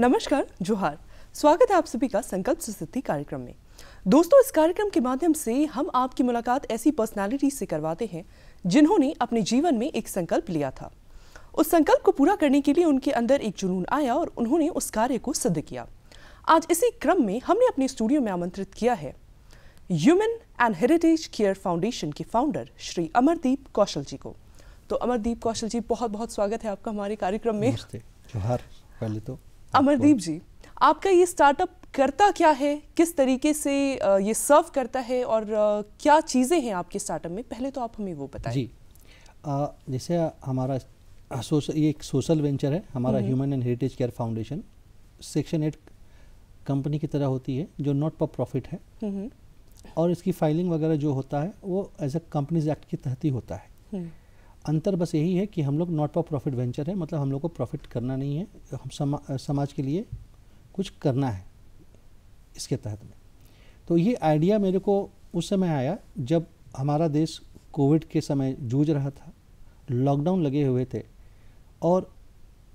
नमस्कार जोहार स्वागत है आप सभी का संकल्प सिद्धि कार्यक्रम में दोस्तों इस कार्यक्रम के माध्यम से हम आपकी मुलाकात ऐसी पर्सनालिटी से करवाते हैं जिन्होंने अपने जीवन में एक संकल्प लिया था उस संकल्प को पूरा करने के लिए उनके अंदर एक जुनून आया और उन्होंने उस कार्य को सिद्ध किया आज इसी क्रम में हमने अपने स्टूडियो में आमंत्रित किया है human and heritage care foundation के फाउंडर श्री अमरदीप कौशल जी को तो अमरदीप कौशल जी बहुत बहुत स्वागत है आपका हमारे कार्यक्रम में जोहार पहले तो अमरदीप जी आपका ये स्टार्टअप करता क्या है किस तरीके से ये सर्व करता है और क्या चीज़ें हैं आपके स्टार्टअप में पहले तो आप हमें वो बताएं जी आ, जैसे हमारा ये एक सोशल वेंचर है हमारा human and heritage care foundation section eight company की तरह होती है जो नॉट फॉर प्रॉफिट है हम्म। और इसकी फाइलिंग वगैरह जो होता है वो एज अ कंपनीज एक्ट के तहत ही होता है हम्म। अंतर बस यही है कि हम लोग नॉट फॉर प्रॉफिट वेंचर है मतलब हम लोग को प्रॉफिट करना नहीं है हम समा, समाज के लिए कुछ करना है इसके तहत में तो ये आइडिया मेरे को उस समय आया जब हमारा देश कोविड के समय जूझ रहा था लॉकडाउन लगे हुए थे और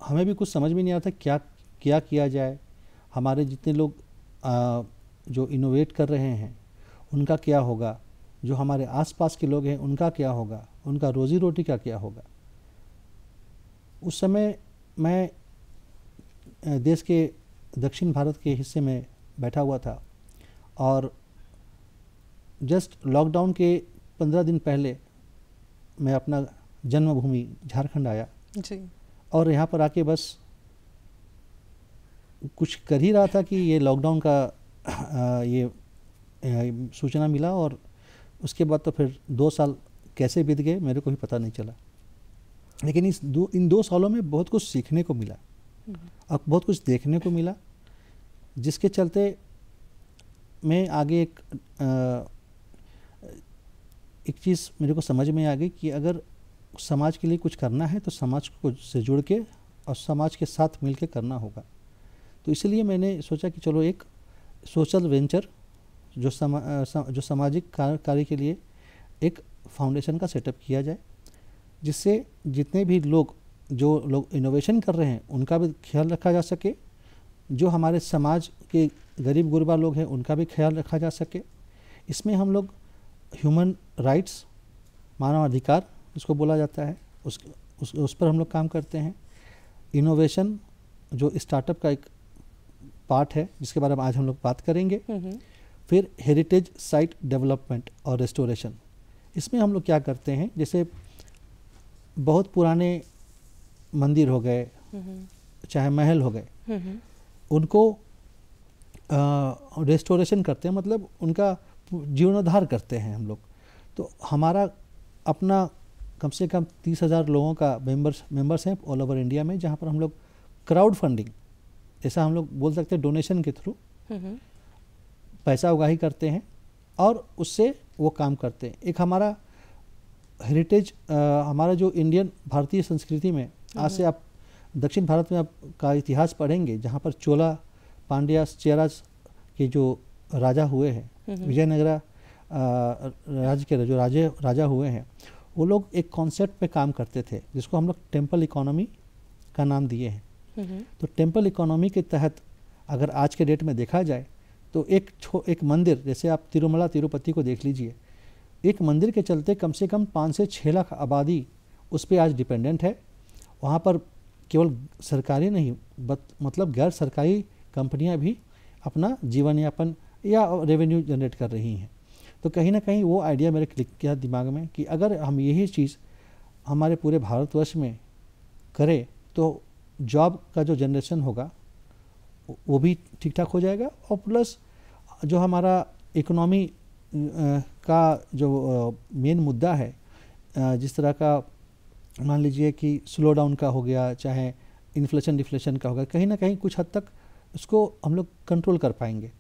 हमें भी कुछ समझ में नहीं आ रहा था क्या क्या किया जाए हमारे जितने लोग आ, जो इनोवेट कर रहे हैं उनका क्या होगा जो हमारे आसपास के लोग हैं उनका क्या होगा उनका रोज़ी रोटी का क्या होगा उस समय मैं देश के दक्षिण भारत के हिस्से में बैठा हुआ था और जस्ट लॉकडाउन के पंद्रह दिन पहले मैं अपना जन्मभूमि झारखंड आया जी और यहाँ पर आके बस कुछ कर ही रहा था कि ये लॉकडाउन का आ, ये, ये सूचना मिला और उसके बाद तो फिर दो साल कैसे बीत गए मेरे को भी पता नहीं चला लेकिन इस दो इन दो सालों में बहुत कुछ सीखने को मिला और हम्म। बहुत कुछ देखने को मिला जिसके चलते मैं आगे एक आ, एक चीज़ मेरे को समझ में आ गई कि अगर समाज के लिए कुछ करना है तो समाज को से जुड़ के और समाज के साथ मिल के करना होगा तो इसलिए मैंने सोचा कि चलो एक सोशल वेंचर जो समा, जो सामाजिक कार्य के लिए एक फाउंडेशन का सेटअप किया जाए जिससे जितने भी लोग जो लोग इनोवेशन कर रहे हैं उनका भी ख्याल रखा जा सके जो हमारे समाज के गरीब गुरबा लोग हैं उनका भी ख्याल रखा जा सके इसमें हम लोग ह्यूमन राइट्स मानवाधिकार जिसको बोला जाता है उस उस, उस पर हम लोग काम करते हैं इनोवेशन जो स्टार्टअप का एक पार्ट है जिसके बारे में आज हम लोग बात करेंगे हम्म, हम्म। फिर हेरिटेज साइट डेवलपमेंट और रेस्टोरेशन इसमें हम लोग क्या करते हैं जैसे बहुत पुराने मंदिर हो गए चाहे महल हो गए उनको रेस्टोरेशन करते हैं मतलब उनका जीर्णोद्धार करते हैं हम लोग तो हमारा अपना कम से कम तीस हज़ार लोगों का मेंबर्स मेंबर्स हैं ऑल ओवर इंडिया में जहाँ पर हम लोग क्राउड फंडिंग ऐसा हम लोग बोल सकते हैं डोनेशन के थ्रू पैसा उगाही करते हैं और उससे वो काम करते हैं एक हमारा हेरिटेज हमारा जो इंडियन भारतीय संस्कृति में हम्म। आज से आप दक्षिण भारत में आप का इतिहास पढ़ेंगे जहाँ पर चोला पांड्या चेराज के जो राजा हुए हैं हम्म। विजयनगरा राज्य के जो राजे राजा हुए हैं वो लोग एक कॉन्सेप्ट पे काम करते थे जिसको हम लोग टेम्पल इकोनॉमी का नाम दिए हैं हम्म। तो टेम्पल इकोनॉमी के तहत अगर आज के डेट में देखा जाए तो एक छो एक मंदिर जैसे आप तिरुमला तिरुपति को देख लीजिए एक मंदिर के चलते कम से कम पाँच से छः लाख आबादी उस पर आज डिपेंडेंट है वहाँ पर केवल सरकारी नहीं बत, मतलब गैर सरकारी कंपनियाँ भी अपना जीवन यापन या रेवेन्यू जनरेट कर रही हैं तो कहीं ना कहीं वो आइडिया मेरे क्लिक किया दिमाग में कि अगर हम यही चीज़ हमारे पूरे भारतवर्ष में करें तो जॉब का जो जनरेशन होगा वो भी ठीक ठाक हो जाएगा और प्लस जो हमारा इकोनॉमी का जो मेन मुद्दा है जिस तरह का मान लीजिए कि स्लो डाउन का हो गया चाहे इन्फ्लेशन डिफ्लेशन का हो गया कहीं ना कहीं कुछ हद तक उसको हम लोग कंट्रोल कर पाएंगे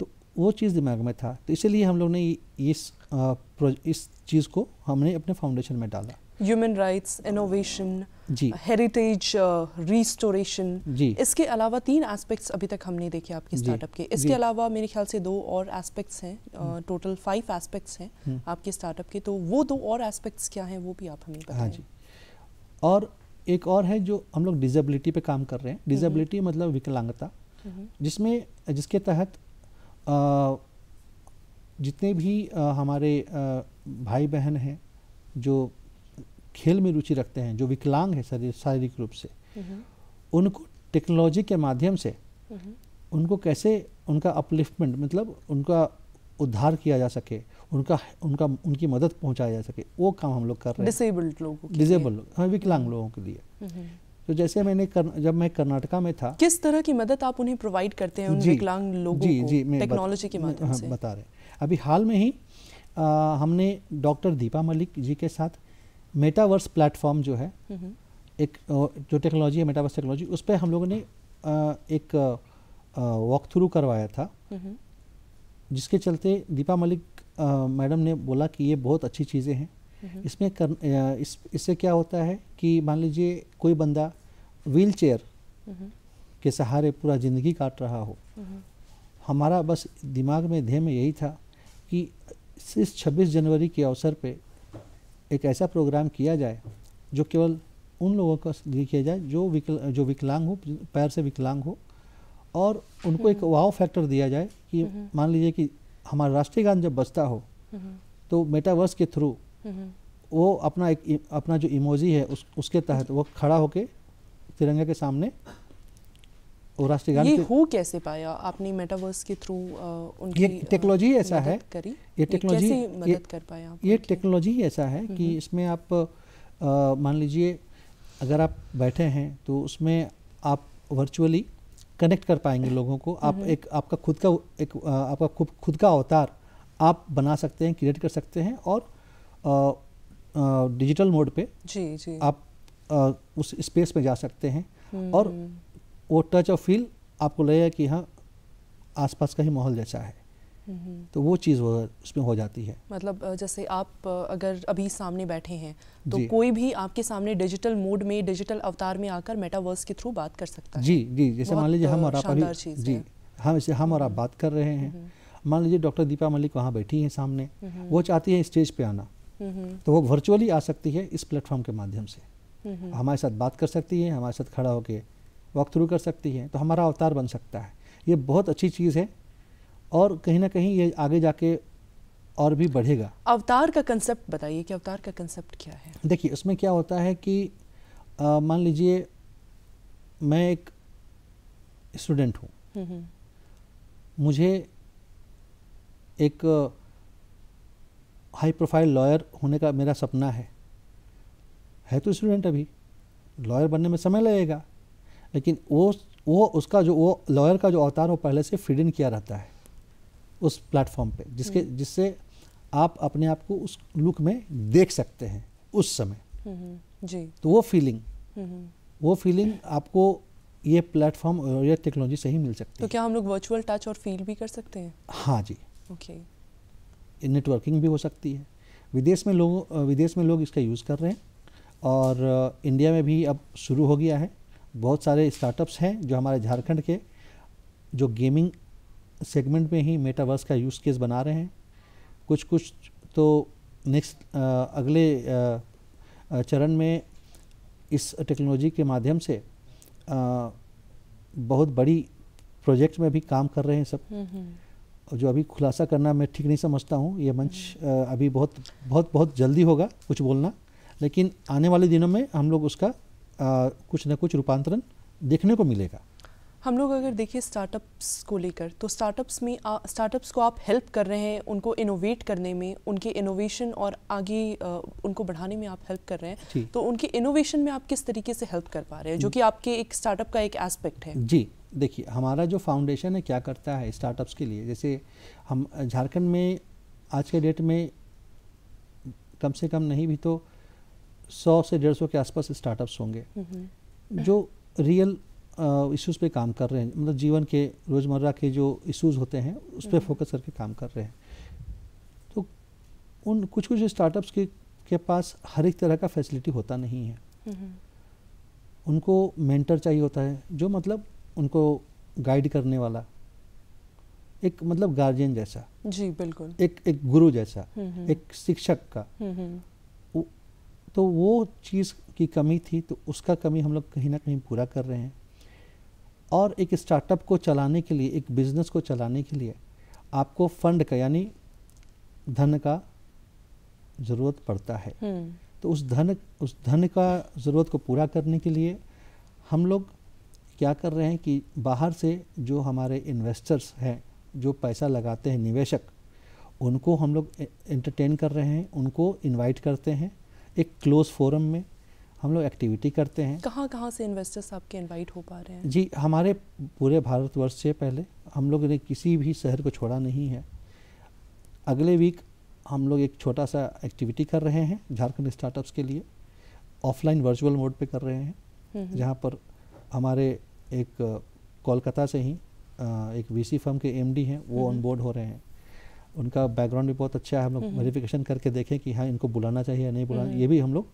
तो वो चीज़ दिमाग में था तो इसीलिए हम लोग ने इस इस चीज़ को हमने अपने फाउंडेशन में डाला ह्यूमन राइट्स इनोवेशन जी हेरिटेज रिस्टोरेशन जी इसके अलावा तीन एस्पेक्ट्स अभी तक हमने देखे आपके स्टार्टअप के इसके अलावा मेरे ख्याल से दो और एस्पेक्ट्स हैं टोटल फाइव एस्पेक्ट्स हैं हम्म। आपके स्टार्टअप के तो वो दो और एस्पेक्ट्स क्या हैं वो भी आप हमें बताएं हाँ जी और एक और है जो हम लोग डिजेबिलिटी पे काम कर रहे हैं डिजेबिलिटी हम्म। मतलब विकलांगता हम्म। जिसमें जिसके तहत जितने भी आ, हमारे आ, भाई बहन हैं जो खेल में रुचि रखते हैं जो विकलांग है शरीर शारीरिक रूप से हम्म। उनको टेक्नोलॉजी के माध्यम से हम्म। उनको कैसे उनका अपलिफ्टमेंट मतलब उनका उद्धार किया जा सके उनका उनका उनकी मदद पहुंचाया जा सके वो काम हम लोग कर रहे हैं डिसेबल्ड लोगों डिसेबल्ड लोग हाँ विकलांग हम्म। लोगों के लिए तो जैसे मैंने कर, जब मैं कर्नाटका में था किस तरह की मदद आप उन्हें प्रोवाइड करते हैं उन विकलांग लोगों जी, को टेक्नोलॉजी के माध्यम हाँ, से बता रहे अभी हाल में ही आ, हमने डॉक्टर दीपा मलिक जी के साथ मेटावर्स प्लेटफॉर्म जो है हम्म हम्म। एक जो टेक्नोलॉजी है मेटावर्स टेक्नोलॉजी उस पर हम लोगों ने आ, एक वॉक थ्रू करवाया था हम्म जिसके चलते दीपा मलिक मैडम ने बोला कि ये बहुत अच्छी चीज़ें हैं इसमें कर, इस इससे क्या होता है कि मान लीजिए कोई बंदा व्हील चेयर के सहारे पूरा ज़िंदगी काट रहा हो हमारा बस दिमाग में ध्येय में यही था कि इस 26 जनवरी के अवसर पे एक ऐसा प्रोग्राम किया जाए जो केवल उन लोगों का लिए किया जाए जो विकल जो विकलांग हो पैर से विकलांग हो और उनको एक वाव फैक्टर दिया जाए कि मान लीजिए कि हमारा राष्ट्रीय गान जब बजता हो तो मेटावर्स के थ्रू वो अपना एक अपना जो इमोजी है उस, उसके तहत वो खड़ा होके तिरंगे के सामने और राष्ट्रीय गान ये हो कैसे पाया आपने मेटावर्स के थ्रू उनकी ये टेक्नोलॉजी ऐसा है करी ये टेक्नोलॉजी मदद कर पाया ये टेक्नोलॉजी ऐसा है कि इसमें आप मान लीजिए अगर आप बैठे हैं तो उसमें आप वर्चुअली कनेक्ट कर पाएंगे लोगों को आप एक आपका खुद का एक आपका खुद खुद का अवतार आप बना सकते हैं क्रिएट कर सकते हैं और डिजिटल मोड पे जी जी आप आ, उस स्पेस में जा सकते हैं हम्म। और वो टच और फील आपको लगेगा कि हाँ आसपास का ही माहौल जैसा है हम्म। तो वो चीज़ उसमें हो जाती है मतलब जैसे आप अगर अभी सामने बैठे हैं तो कोई भी आपके सामने डिजिटल मोड में डिजिटल अवतार में आकर मेटावर्स के थ्रू बात कर सकता है जी जी जैसे मान लीजिए हम और आप अभी जी हम इसे हम और आप हम्म। बात कर रहे हैं मान लीजिए डॉक्टर दीपा मलिक वहाँ बैठी हैं सामने वो चाहती है स्टेज पे आना तो वो वर्चुअली आ सकती है इस प्लेटफॉर्म के माध्यम से हमारे साथ बात कर सकती है हमारे साथ खड़ा होकर वॉक थ्रू कर सकती है तो हमारा अवतार बन सकता है ये बहुत अच्छी चीज़ है और कहीं ना कहीं ये आगे जाके और भी बढ़ेगा अवतार का कंसेप्ट बताइए कि अवतार का कंसेप्ट क्या है देखिए उसमें क्या होता है कि मान लीजिए मैं एक स्टूडेंट हूँ मुझे एक हाई प्रोफाइल लॉयर होने का मेरा सपना है है तो स्टूडेंट अभी लॉयर बनने में समय लगेगा लेकिन वो वो उसका जो वो लॉयर का जो अवतार वो पहले से फीड इन किया रहता है उस प्लेटफॉर्म पे जिसके हम्म। जिससे आप अपने आप को उस लुक में देख सकते हैं उस समय हम्म, जी तो वो फीलिंग हम्म, वो फीलिंग आपको ये प्लेटफॉर्म और ये टेक्नोलॉजी से ही मिल सकती तो है तो क्या हम लोग वर्चुअल टच और फील भी कर सकते हैं हाँ जी ओके okay. नेटवर्किंग भी हो सकती है विदेश में लोग विदेश में लोग इसका यूज़ कर रहे हैं और इंडिया में भी अब शुरू हो गया है बहुत सारे स्टार्टअप्स हैं जो हमारे झारखंड के जो गेमिंग सेगमेंट में ही मेटावर्स का यूज़ केस बना रहे हैं कुछ कुछ तो नेक्स्ट अगले चरण में इस टेक्नोलॉजी के माध्यम से आ, बहुत बड़ी प्रोजेक्ट में भी काम कर रहे हैं सब हम्म, हम्म। जो अभी खुलासा करना मैं ठीक नहीं समझता हूँ ये मंच हम्म। अभी बहुत बहुत बहुत जल्दी होगा कुछ बोलना लेकिन आने वाले दिनों में हम लोग उसका कुछ न कुछ रूपांतरण देखने को मिलेगा हम लोग अगर देखिए स्टार्टअप्स को लेकर तो स्टार्टअप्स में स्टार्टअप्स को आप हेल्प कर रहे हैं उनको इनोवेट करने में उनके इनोवेशन और आगे आ, उनको बढ़ाने में आप हेल्प कर रहे हैं तो उनके इनोवेशन में आप किस तरीके से हेल्प कर पा रहे हैं जो कि आपके एक स्टार्टअप का एक एस्पेक्ट है जी देखिए हमारा जो फाउंडेशन है क्या करता है स्टार्टअप्स के लिए जैसे हम झारखंड में आज के डेट में कम से कम नहीं भी तो सौ से डेढ़ सौ के आसपास स्टार्टअप्स होंगे हम्म। जो रियल इश्यूज़ पे काम कर रहे हैं मतलब जीवन के रोज़मर्रा के जो इश्यूज़ होते हैं उस पर फोकस हम्म। करके काम कर रहे हैं तो उन कुछ कुछ स्टार्टअप्स के के पास हर एक तरह का फैसिलिटी होता नहीं है नहीं। हम्म। उनको मेंटर चाहिए होता है जो मतलब उनको गाइड करने वाला एक मतलब गार्जियन जैसा जी बिल्कुल एक एक गुरु जैसा हम्म, एक शिक्षक का तो वो चीज़ की कमी थी तो उसका कमी हम लोग कहीं ना कहीं पूरा कर रहे हैं और एक स्टार्टअप को चलाने के लिए एक बिजनेस को चलाने के लिए आपको फंड का यानी धन का ज़रूरत पड़ता है हम्म। तो उस धन उस धन का ज़रूरत को पूरा करने के लिए हम लोग क्या कर रहे हैं कि बाहर से जो हमारे इन्वेस्टर्स हैं जो पैसा लगाते हैं निवेशक उनको हम लोग एंटरटेन कर रहे हैं उनको इनवाइट करते हैं एक क्लोज़ फोरम में हम लोग एक्टिविटी करते हैं कहाँ कहाँ से इन्वेस्टर्स आपके इनवाइट हो पा रहे हैं जी हमारे पूरे भारतवर्ष से पहले हम लोग ने किसी भी शहर को छोड़ा नहीं है अगले वीक हम लोग एक छोटा सा एक्टिविटी कर रहे हैं झारखंड स्टार्टअप्स के लिए ऑफलाइन वर्चुअल मोड पे कर रहे हैं हम्म, हम्म। जहाँ पर हमारे एक कोलकाता से ही एक वीसी फर्म के एमडी हैं वो ऑन हम्म, बोर्ड हो रहे हैं उनका बैकग्राउंड भी बहुत अच्छा है हम लोग वेरिफिकेशन करके देखें कि हाँ इनको बुलाना चाहिए या नहीं बुलाना ये भी हम लोग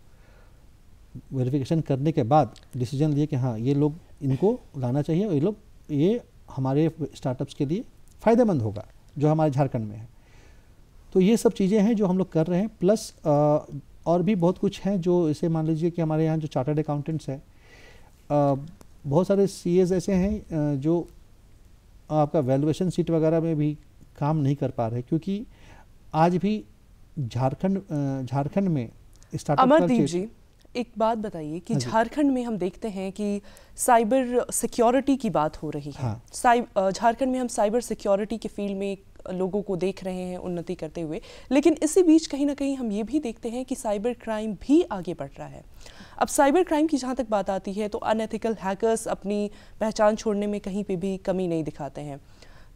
वेरिफिकेशन करने के बाद डिसीजन लिए कि हाँ ये लोग इनको लाना चाहिए और ये लोग ये हमारे स्टार्टअप्स के लिए फ़ायदेमंद होगा जो हमारे झारखंड में है तो ये सब चीज़ें हैं जो हम लोग कर रहे हैं प्लस आ, और भी बहुत कुछ हैं जो इसे मान लीजिए कि हमारे यहाँ जो चार्टर्ड अकाउंटेंट्स हैं बहुत सारे सी ऐसे हैं जो आपका वैल्यूएशन सीट वगैरह में भी काम नहीं कर पा रहे क्योंकि आज भी झारखंड झारखंड में स्टार्टअप जी एक बात बताइए कि हाँ झारखंड में हम देखते हैं कि साइबर सिक्योरिटी की बात हो रही है हाँ। झारखंड में हम साइबर सिक्योरिटी के फील्ड में लोगों को देख रहे हैं उन्नति करते हुए लेकिन इसी बीच कहीं ना कहीं हम ये भी देखते हैं कि साइबर क्राइम भी आगे बढ़ रहा है अब साइबर क्राइम की जहाँ तक बात आती है तो अनएथिकल हैकर्स अपनी पहचान छोड़ने में कहीं पर भी कमी नहीं दिखाते हैं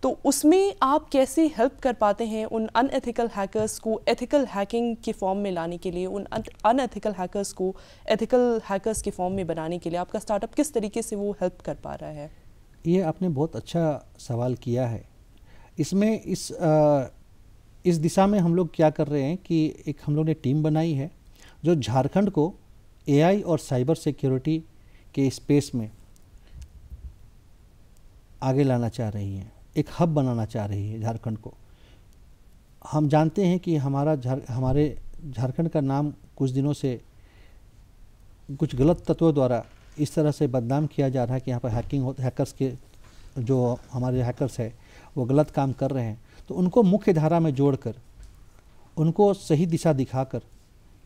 तो उसमें आप कैसे हेल्प कर पाते हैं उन अनएथिकल हैकर्स को एथिकल हैकिंग के फॉर्म में लाने के लिए उन अनएथिकल हैकर्स को एथिकल हैकर्स के फॉर्म में बनाने के लिए आपका स्टार्टअप किस तरीके से वो हेल्प कर पा रहा है ये आपने बहुत अच्छा सवाल किया है इसमें इस आ, इस दिशा में हम लोग क्या कर रहे हैं कि एक हम लोग ने टीम बनाई है जो झारखंड को ए और साइबर सिक्योरिटी के स्पेस में आगे लाना चाह रही हैं एक हब बनाना चाह रही है झारखंड को हम जानते हैं कि हमारा झार हमारे झारखंड का नाम कुछ दिनों से कुछ गलत तत्वों द्वारा इस तरह से बदनाम किया जा रहा है कि यहाँ पर हैकिंग हो हैकर्स के जो हमारे हैकर्स है वो गलत काम कर रहे हैं तो उनको मुख्य धारा में जोड़कर उनको सही दिशा दिखाकर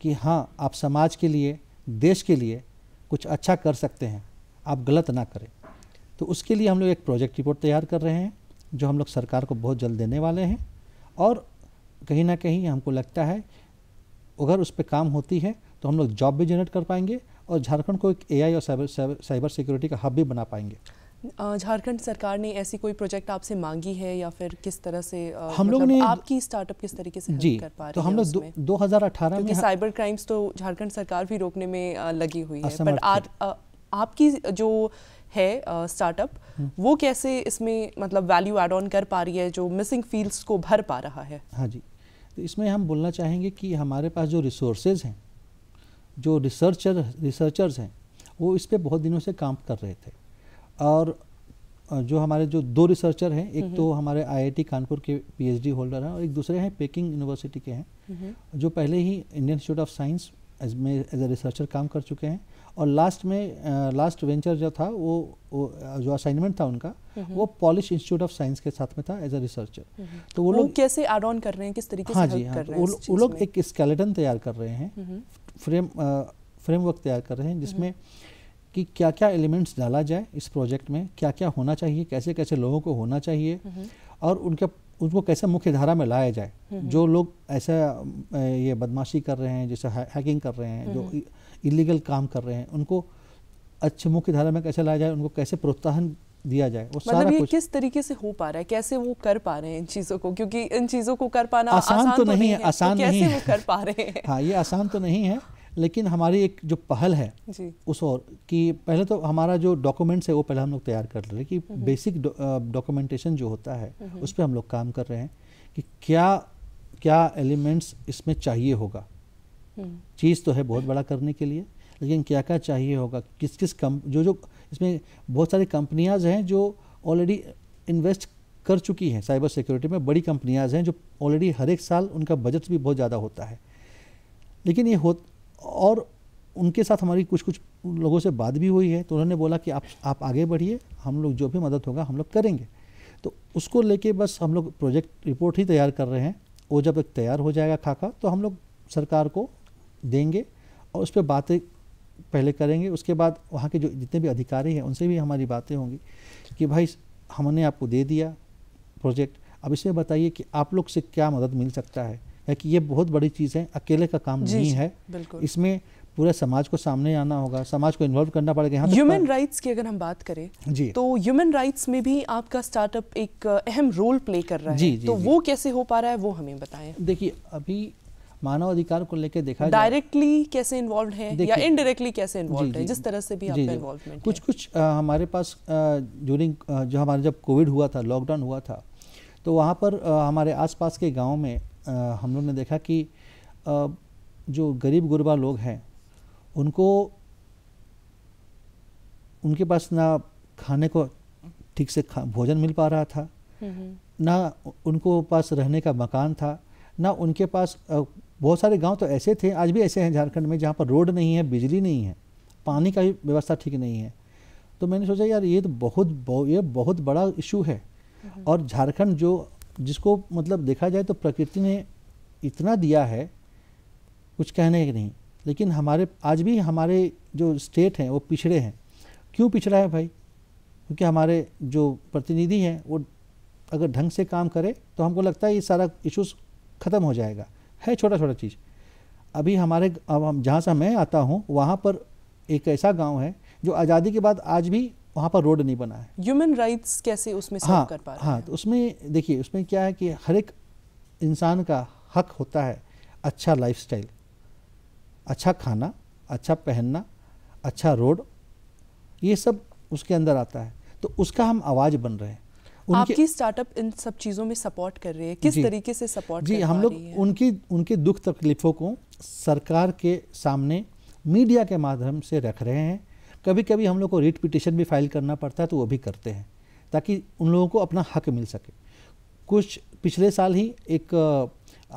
कि हाँ आप समाज के लिए देश के लिए कुछ अच्छा कर सकते हैं आप गलत ना करें तो उसके लिए हम लोग एक प्रोजेक्ट रिपोर्ट तैयार कर रहे हैं जो हम लोग सरकार को बहुत जल्द देने वाले हैं और कहीं ना कहीं हमको लगता है अगर उस पर काम होती है तो हम लोग जॉब भी जनरेट कर पाएंगे और झारखंड को एक एआई और साइबर साइबर सिक्योरिटी का हब भी बना पाएंगे झारखंड सरकार ने ऐसी कोई प्रोजेक्ट आपसे मांगी है या फिर किस तरह से आ, हम लोग मतलब ने आपकी स्टार्टअप किस तरीके से जी कर पा तो हम लोग दो हजार अठारह में साइबर क्राइम्स तो झारखंड सरकार भी रोकने में लगी हुई है पर आपकी जो है स्टार्टअप वो कैसे इसमें मतलब वैल्यू एड ऑन कर पा रही है जो मिसिंग फील्ड्स को भर पा रहा है हाँ जी तो इसमें हम बोलना चाहेंगे कि हमारे पास जो रिसोर्सेज हैं जो रिसर्चर रिसर्चर्स हैं वो इस पर बहुत दिनों से काम कर रहे थे और जो हमारे जो दो रिसर्चर हैं एक हम्म। तो हमारे आईआईटी कानपुर के पीएचडी होल्डर हैं और एक दूसरे हैं पेकिंग यूनिवर्सिटी के हैं हम्म। जो पहले ही इंडियन इंस्टीट्यूट ऑफ साइंस में एज ए रिसर्चर काम कर चुके हैं और लास्ट में लास्ट uh, वेंचर जो था वो, वो uh, जो असाइनमेंट था उनका वो पॉलिश इंस्टीट्यूट ऑफ साइंस के साथ में था एज ए रिसर्चर तो वो लोग कैसे एड ऑन कर रहे हैं किस तरीके हाँ से जी हाँ तो वो लोग एक स्केलेटन तैयार कर रहे हैं फ्रेम फ्रेमवर्क uh, तैयार कर रहे हैं जिसमें कि क्या क्या एलिमेंट्स डाला जाए इस प्रोजेक्ट में क्या क्या होना चाहिए कैसे कैसे लोगों को होना चाहिए और उनके उसको कैसे मुख्य धारा में लाया जाए हम्म, हम्म। जो लोग ऐसा ये बदमाशी कर रहे हैं जैसे हैकिंग कर रहे हैं जो हम्म, इलीगल काम कर रहे हैं उनको अच्छे मुख्य धारा में कैसे लाया जाए उनको कैसे प्रोत्साहन दिया जाए वो मतलब सारा ये किस तरीके से हो पा रहा है कैसे वो कर पा रहे हैं इन चीजों को क्योंकि इन चीजों को कर पाना आसान, आसान तो, तो नहीं है तो आसान तो नहीं है। कर पा रहे हैं हाँ ये आसान तो नहीं है लेकिन हमारी एक जो पहल है उस और कि पहले तो हमारा जो डॉक्यूमेंट्स है वो पहले हम लोग तैयार कर रहे हैं कि बेसिक हम्म। डॉक्यूमेंटेशन जो होता है हम्म। उस पर हम लोग काम कर रहे हैं कि क्या क्या एलिमेंट्स इसमें चाहिए होगा हम्म। चीज़ तो है बहुत बड़ा करने के लिए लेकिन क्या क्या चाहिए होगा किस किस कम जो जो इसमें बहुत सारी कंपनियाज हैं जो ऑलरेडी इन्वेस्ट कर चुकी हैं साइबर सिक्योरिटी में बड़ी कंपनियाज हैं जो ऑलरेडी हर एक साल उनका बजट भी बहुत ज़्यादा होता है लेकिन ये हो और उनके साथ हमारी कुछ कुछ लोगों से बात भी हुई है तो उन्होंने बोला कि आप आप आगे बढ़िए हम लोग जो भी मदद होगा हम लोग करेंगे तो उसको लेके बस हम लोग प्रोजेक्ट रिपोर्ट ही तैयार कर रहे हैं वो जब तक तैयार हो जाएगा खाका तो हम लोग सरकार को देंगे और उस पर बातें पहले करेंगे उसके बाद वहाँ के जो जितने भी अधिकारी हैं उनसे भी हमारी बातें होंगी कि भाई हमने आपको दे दिया प्रोजेक्ट अब इसमें बताइए कि आप लोग से क्या मदद मिल सकता है है कि ये बहुत बड़ी चीज़ है अकेले का काम नहीं है इसमें पूरे समाज को सामने आना होगा समाज को इन्वॉल्व करना पड़ेगा यहाँ ह्यूमन राइट्स की अगर हम बात करें जी तो ह्यूमन राइट्स में भी आपका स्टार्टअप एक अहम रोल प्ले कर रहा है जी, जी, तो जी. वो कैसे हो पा रहा है वो हमें बताएं देखिए अभी मानव अधिकार को लेकर देखा डायरेक्टली कैसे इन्वॉल्व है या इनडायरेक्टली कैसे इन्वॉल्व है जिस तरह से भी आपका इन्वॉल्वमेंट कुछ कुछ हमारे पास ड्यूरिंग जो हमारे जब कोविड हुआ था लॉकडाउन हुआ था तो वहाँ पर हमारे आसपास के गांव में हम लोग ने देखा कि जो गरीब गुरबा लोग हैं उनको उनके पास ना खाने को ठीक से खा, भोजन मिल पा रहा था हम्म, हम्म। ना उनको पास रहने का मकान था ना उनके पास बहुत सारे गांव तो ऐसे थे आज भी ऐसे हैं झारखंड में जहाँ पर रोड नहीं है बिजली नहीं है पानी का भी व्यवस्था ठीक नहीं है तो मैंने सोचा यार ये तो बहुत बहु, ये बहुत बड़ा इशू है हम्म। और झारखंड जो जिसको मतलब देखा जाए तो प्रकृति ने इतना दिया है कुछ कहने के नहीं लेकिन हमारे आज भी हमारे जो स्टेट हैं वो पिछड़े हैं क्यों पिछड़ा है भाई क्योंकि हमारे जो प्रतिनिधि हैं वो अगर ढंग से काम करे तो हमको लगता है ये सारा इशूज़ ख़त्म हो जाएगा है छोटा छोटा चीज़ अभी हमारे अब हम जहाँ से मैं आता हूँ वहाँ पर एक ऐसा गांव है जो आज़ादी के बाद आज भी वहाँ पर रोड नहीं बना है ह्यूमन राइट्स कैसे उसमें हाँ कर पा रहे हाँ तो उसमें देखिए उसमें क्या है कि हर एक इंसान का हक होता है अच्छा लाइफस्टाइल अच्छा खाना अच्छा पहनना अच्छा रोड ये सब उसके अंदर आता है तो उसका हम आवाज़ बन रहे हैं आपकी स्टार्टअप इन सब चीज़ों में सपोर्ट कर रही है किस तरीके से सपोर्ट जी हम लोग उनकी उनके दुख तकलीफ़ों को सरकार के सामने मीडिया के माध्यम से रख रहे हैं कभी कभी हम लोग को रिट पिटिशन भी फाइल करना पड़ता है तो वो भी करते हैं ताकि उन लोगों को अपना हक मिल सके कुछ पिछले साल ही एक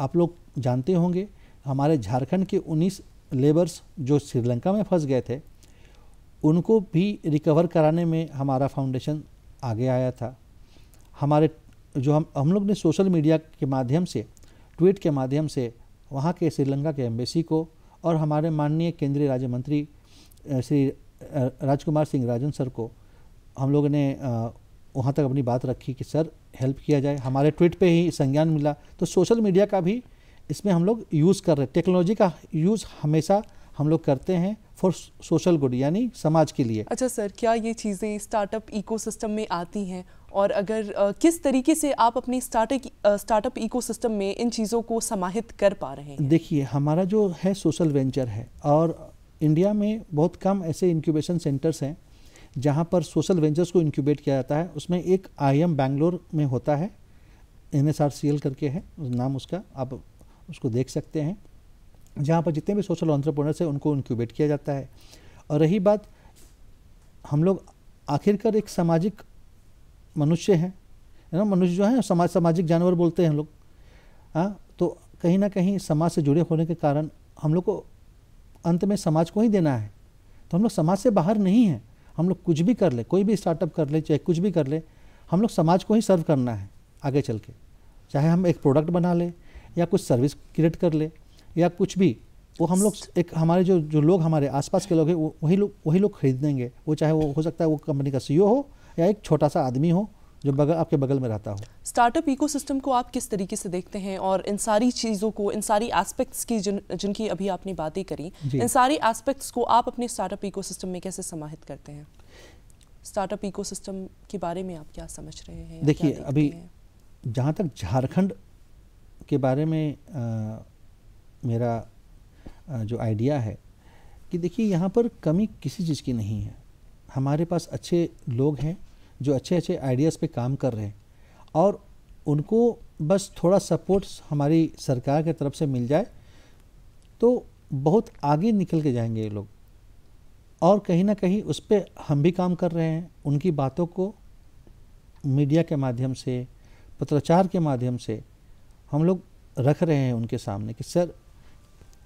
आप लोग जानते होंगे हमारे झारखंड के 19 लेबर्स जो श्रीलंका में फंस गए थे उनको भी रिकवर कराने में हमारा फाउंडेशन आगे आया था हमारे जो हम हम लोग ने सोशल मीडिया के माध्यम से ट्वीट के माध्यम से वहाँ के श्रीलंका के एम्बेसी को और हमारे माननीय केंद्रीय राज्य मंत्री श्री राजकुमार सिंह राजन सर को हम लोगों ने वहाँ तक अपनी बात रखी कि सर हेल्प किया जाए हमारे ट्वीट पे ही संज्ञान मिला तो सोशल मीडिया का भी इसमें हम लोग यूज़ कर रहे हैं टेक्नोलॉजी का यूज़ हमेशा हम लोग करते हैं फॉर सोशल गुड यानी समाज के लिए अच्छा सर क्या ये चीज़ें स्टार्टअप इकोसिस्टम में आती हैं और अगर आ, किस तरीके से आप अपने स्टार्टअप स्टार्टअप इकोसिस्टम में इन चीज़ों को समाहित कर पा रहे हैं देखिए हमारा जो है सोशल वेंचर है और इंडिया में बहुत कम ऐसे इंक्यूबेशन सेंटर्स हैं जहाँ पर सोशल वेंचर्स को इंक्यूबेट किया जाता है उसमें एक आई एम बैंगलोर में होता है N S R C L करके है नाम उसका आप उसको देख सकते हैं जहाँ पर जितने भी सोशल ऑन्ट्रप्रोनर्स हैं उनको इंक्यूबेट किया जाता है और रही बात हम लोग आखिरकार एक सामाजिक मनुष्य हैं है ना मनुष्य जो है समाज सामाजिक जानवर बोलते हैं हम लोग हाँ तो कहीं ना कहीं समाज से जुड़े होने के कारण हम लोग को अंत में समाज को ही देना है तो हम लोग समाज से बाहर नहीं हैं हम लोग कुछ भी कर ले कोई भी स्टार्टअप कर ले चाहे कुछ भी कर ले हम लोग समाज को ही सर्व करना है आगे चल के चाहे हम एक प्रोडक्ट बना ले या कुछ सर्विस क्रिएट कर ले या कुछ भी वो हम लोग एक हमारे जो जो लोग हमारे आसपास के लोग हैं वही लोग वही लोग खरीदेंगे वो चाहे वो हो सकता है वो कंपनी का सीईओ हो या एक छोटा सा आदमी हो जो बगल आपके बगल में रहता हो स्टार्टअप इकोसिस्टम को आप किस तरीके से देखते हैं और इन सारी चीज़ों को इन सारी एस्पेक्ट्स की जिन जिनकी अभी आपने बातें करी इन सारी एस्पेक्ट्स को आप अपने स्टार्टअप इकोसिस्टम में कैसे समाहित करते हैं स्टार्टअप इकोसिस्टम के बारे में आप क्या समझ रहे हैं देखिए अभी जहाँ तक झारखंड के बारे में आ, मेरा आ, जो आइडिया है कि देखिए यहाँ पर कमी किसी चीज़ की नहीं है हमारे पास अच्छे लोग हैं जो अच्छे अच्छे आइडियाज़ पे काम कर रहे हैं और उनको बस थोड़ा सपोर्ट हमारी सरकार की तरफ से मिल जाए तो बहुत आगे निकल के जाएंगे ये लोग और कहीं ना कहीं उस पर हम भी काम कर रहे हैं उनकी बातों को मीडिया के माध्यम से पत्राचार के माध्यम से हम लोग रख रहे हैं उनके सामने कि सर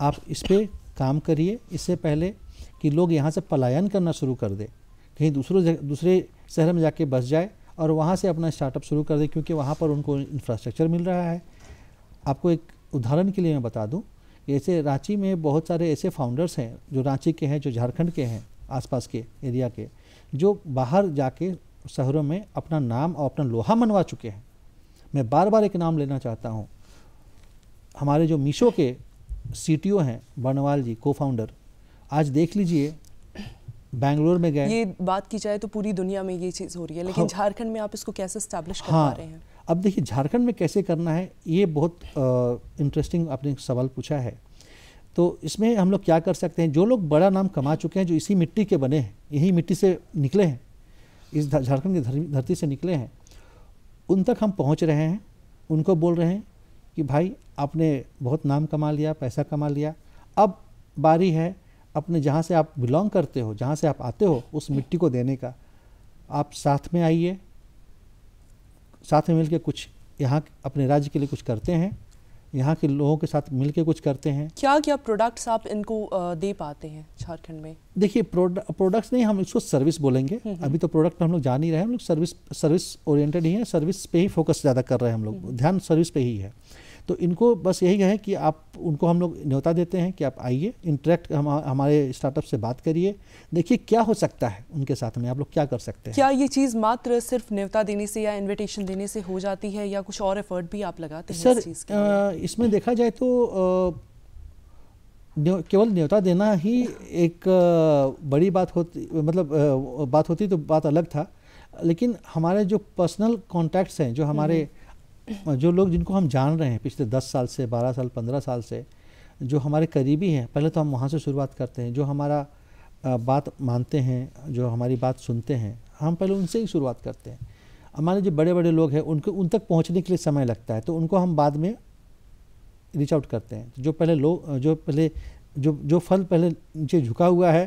आप इस पर काम करिए इससे पहले कि लोग यहाँ से पलायन करना शुरू कर दें कहीं दूसरों दूसरे शहर में जाके बस जाए और वहाँ से अपना स्टार्टअप शुरू कर दे क्योंकि वहाँ पर उनको इंफ्रास्ट्रक्चर मिल रहा है आपको एक उदाहरण के लिए मैं बता दूँ ऐसे रांची में बहुत सारे ऐसे फाउंडर्स हैं जो रांची के हैं जो झारखंड के हैं आसपास के एरिया के जो बाहर जाके शहरों में अपना नाम और अपना लोहा मनवा चुके हैं मैं बार बार एक नाम लेना चाहता हूँ हमारे जो मीशो के सी हैं बनवाल जी को फाउंडर आज देख लीजिए बेंगलोर में गए ये बात की जाए तो पूरी दुनिया में ये चीज़ हो रही है लेकिन हाँ। झारखंड में आप इसको कैसे स्टैब्लिश कर हाँ, रहे हैं अब देखिए झारखंड में कैसे करना है ये बहुत इंटरेस्टिंग आपने सवाल पूछा है तो इसमें हम लोग क्या कर सकते हैं जो लोग बड़ा नाम कमा चुके हैं जो इसी मिट्टी के बने हैं यही मिट्टी से निकले हैं इस झारखंड की धरती से निकले हैं उन तक हम पहुँच रहे हैं उनको बोल रहे हैं कि भाई आपने बहुत नाम कमा लिया पैसा कमा लिया अब बारी है अपने जहाँ से आप बिलोंग करते हो जहाँ से आप आते हो उस मिट्टी को देने का आप साथ में आइए साथ में मिलकर कुछ यहाँ अपने राज्य के लिए कुछ करते हैं यहाँ के लोगों के साथ मिलके कुछ करते हैं क्या क्या प्रोडक्ट्स आप इनको दे पाते हैं झारखंड में देखिए प्रोडक्ट्स नहीं हम इसको सर्विस बोलेंगे हम्म, हम्म। अभी तो प्रोडक्ट तो हम लोग जान ही रहे हैं हम लोग सर्विस सर्विस ओरिएंटेड ही हैं सर्विस पे ही फोकस ज़्यादा कर रहे हैं हम लोग हम्म। ध्यान सर्विस पे ही है तो इनको बस यही है कि आप उनको हम लोग न्योता देते हैं कि आप आइए इंटरेक्ट हम, हमारे स्टार्टअप से बात करिए देखिए क्या हो सकता है उनके साथ में आप लोग क्या कर सकते हैं क्या ये चीज़ मात्र सिर्फ न्योता देने से या इन्विटेशन देने से हो जाती है या कुछ और एफर्ट भी आप लगाते हैं सर इसमें देखा जाए तो केवल न्योता देना ही एक बड़ी बात होती मतलब बात होती तो बात अलग था लेकिन हमारे जो पर्सनल कॉन्टैक्ट्स हैं जो हमारे हम्म। हाँ, जो लोग जिनको हम जान रहे हैं पिछले दस साल से बारह साल पंद्रह साल से जो हमारे करीबी हैं पहले तो हम वहाँ से शुरुआत करते हैं जो हमारा बात मानते हैं जो हमारी बात सुनते हैं हम पहले उनसे ही शुरुआत करते हैं हमारे जो बड़े बड़े लोग हैं उनको उन तक पहुँचने के लिए समय लगता है तो उनको हम बाद में रीच आउट करते हैं जो पहले लोग जो पहले जो जो फल पहले नीचे झुका हुआ है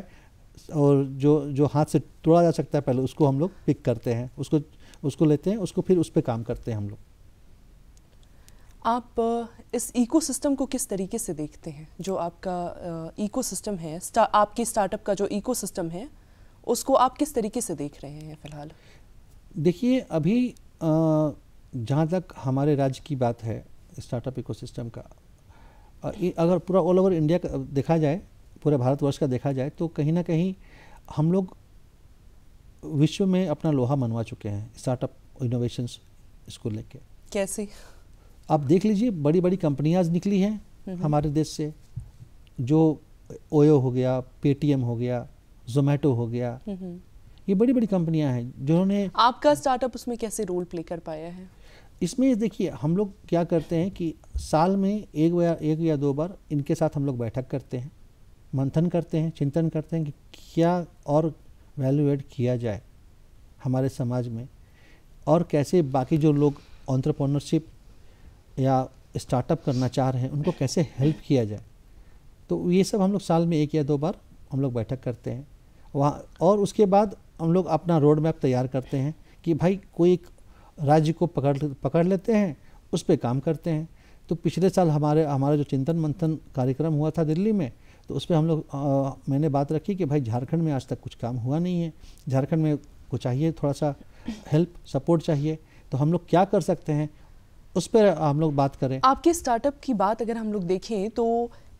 और जो जो हाथ से तोड़ा जा सकता है पहले उसको हम लोग पिक करते हैं उसको उसको लेते हैं उसको फिर उस पर काम करते हैं हम लोग आप इस इकोसिस्टम को किस तरीके से देखते हैं जो आपका इकोसिस्टम है स्टा, आपके स्टार्टअप का जो इकोसिस्टम है उसको आप किस तरीके से देख रहे हैं फिलहाल देखिए अभी जहाँ तक हमारे राज्य की बात है स्टार्टअप इकोसिस्टम का अगर पूरा ऑल ओवर इंडिया का देखा जाए पूरे भारतवर्ष का देखा जाए तो कहीं ना कहीं हम लोग विश्व में अपना लोहा मनवा चुके हैं स्टार्टअप इनोवेशंस इसको लेके कैसे आप देख लीजिए बड़ी बड़ी कंपनियाज निकली हैं हमारे देश से जो ओयो हो गया पेटीएम हो गया जोमेटो हो गया ये बड़ी बड़ी कंपनियां हैं जिन्होंने आपका स्टार्टअप उसमें कैसे रोल प्ले कर पाया है इसमें देखिए हम लोग क्या करते हैं कि साल में एक या एक या दो बार इनके साथ हम लोग बैठक करते हैं मंथन करते हैं चिंतन करते हैं कि क्या और वैल्यू एड किया जाए हमारे समाज में और कैसे बाकी जो लोग ऑन्ट्रप्रोनरशिप या स्टार्टअप करना चाह रहे हैं उनको कैसे हेल्प किया जाए तो ये सब हम लोग साल में एक या दो बार हम लोग बैठक करते हैं वहाँ और उसके बाद हम लोग अपना रोड मैप तैयार करते हैं कि भाई कोई एक राज्य को पकड़ पकड़ लेते हैं उस पर काम करते हैं तो पिछले साल हमारे हमारा जो चिंतन मंथन कार्यक्रम हुआ था दिल्ली में तो उस पर हम लोग आ, मैंने बात रखी कि भाई झारखंड में आज तक कुछ काम हुआ नहीं है झारखंड में को चाहिए थोड़ा सा हेल्प सपोर्ट चाहिए तो हम लोग क्या कर सकते हैं उस पर हम लोग बात करें आपके स्टार्टअप की बात अगर हम लोग देखें तो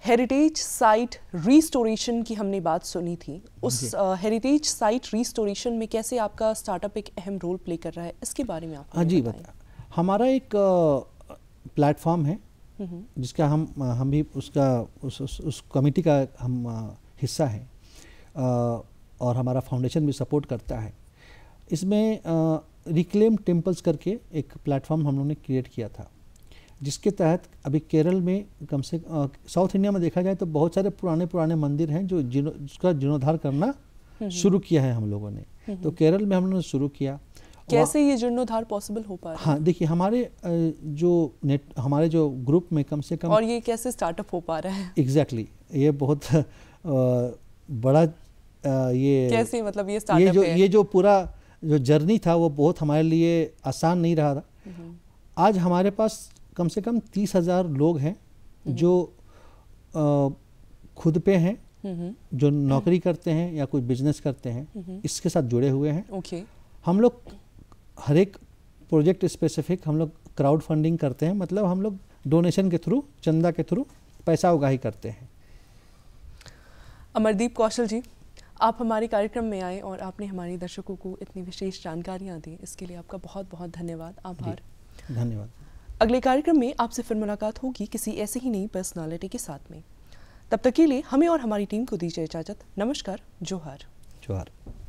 हेरिटेज साइट रीस्टोरेशन की हमने बात सुनी थी उस हेरिटेज साइट रीस्टोरेशन में कैसे आपका स्टार्टअप एक अहम रोल प्ले कर रहा है इसके बारे में आप हाँ जी बताएं हमारा एक प्लेटफॉर्म है हम्म, हम्म। जिसका हम हम भी उसका उस उस, उस कमेटी का हम हिस्सा है और हमारा फाउंडेशन भी सपोर्ट करता है इसमें रिक्लेम टेम्पल्स करके एक प्लेटफॉर्म हम लोगों ने क्रिएट किया था जिसके तहत अभी केरल में कम से साउथ इंडिया में देखा जाए तो बहुत सारे पुराने पुराने मंदिर हैं जो जिनो जिसका जीर्णोद्धार करना हम्म, हम्म। शुरू किया है हम लोगों ने हम्म, तो केरल में हम लोगों ने शुरू किया कैसे ये जीर्णोद्धार पॉसिबल हो पाया हाँ देखिए हमारे जो नेट हमारे जो ग्रुप में कम से कम और ये कैसे स्टार्टअप हो पा रहा है एग्जैक्टली exactly, ये बहुत बड़ा ये कैसे मतलब ये ये जो ये जो पूरा जो जर्नी था वो बहुत हमारे लिए आसान नहीं रहा था हम्म। आज हमारे पास कम से कम तीस हज़ार लोग हैं हम्म। जो आ, खुद पे हैं हम्म, जो नौकरी करते हैं या कोई बिजनेस करते हैं इसके साथ जुड़े हुए हैं हम लोग हर एक प्रोजेक्ट स्पेसिफिक हम लोग क्राउड फंडिंग करते हैं मतलब हम लोग डोनेशन के थ्रू चंदा के थ्रू पैसा उगाही करते हैं अमरदीप कौशल जी आप हमारे कार्यक्रम में आए और आपने हमारे दर्शकों को इतनी विशेष जानकारियाँ दी इसके लिए आपका बहुत बहुत धन्यवाद आभार धन्यवाद अगले कार्यक्रम में आपसे फिर मुलाकात होगी किसी ऐसे ही नई पर्सनालिटी के साथ में तब तक के लिए हमें और हमारी टीम को दीजिए इजाज़त नमस्कार जोहर जोहर